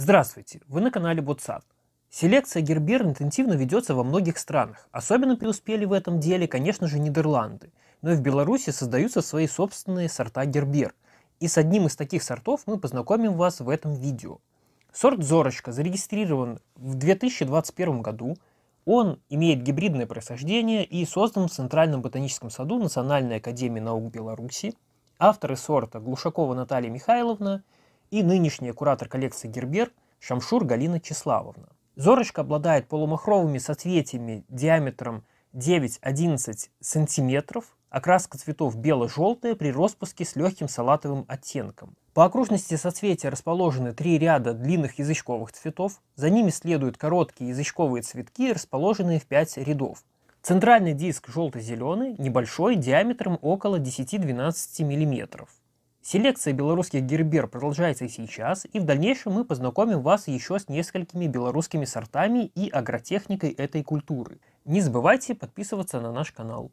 Здравствуйте, вы на канале Бутсан. Селекция гербер интенсивно ведется во многих странах. Особенно преуспели в этом деле, конечно же, Нидерланды. Но и в Беларуси создаются свои собственные сорта гербер. И с одним из таких сортов мы познакомим вас в этом видео. Сорт Зорочка зарегистрирован в 2021 году. Он имеет гибридное происхождение и создан в Центральном ботаническом саду Национальной академии наук Беларуси. Авторы сорта Глушакова Наталья Михайловна – и нынешний куратор коллекции Гербер Шамшур Галина Числавовна. Зорочка обладает полумахровыми соцветиями диаметром 9-11 см, окраска цветов бело-желтая при распуске с легким салатовым оттенком. По окружности соцветия расположены три ряда длинных язычковых цветов, за ними следуют короткие язычковые цветки, расположенные в 5 рядов. Центральный диск желто-зеленый, небольшой, диаметром около 10-12 мм. Селекция белорусских гербер продолжается и сейчас, и в дальнейшем мы познакомим вас еще с несколькими белорусскими сортами и агротехникой этой культуры. Не забывайте подписываться на наш канал.